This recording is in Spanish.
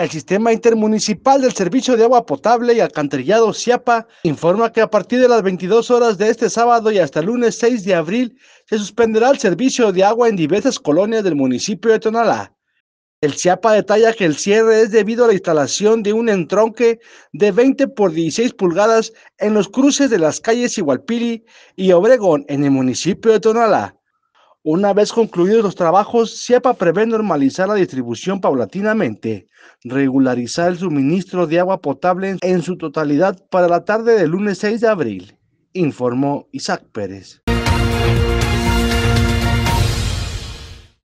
El Sistema Intermunicipal del Servicio de Agua Potable y Alcantarillado CIAPA informa que a partir de las 22 horas de este sábado y hasta el lunes 6 de abril se suspenderá el servicio de agua en diversas colonias del municipio de Tonalá. El CIAPA detalla que el cierre es debido a la instalación de un entronque de 20 por 16 pulgadas en los cruces de las calles Igualpili y Obregón en el municipio de Tonalá. Una vez concluidos los trabajos, CIEPA prevé normalizar la distribución paulatinamente, regularizar el suministro de agua potable en su totalidad para la tarde del lunes 6 de abril, informó Isaac Pérez.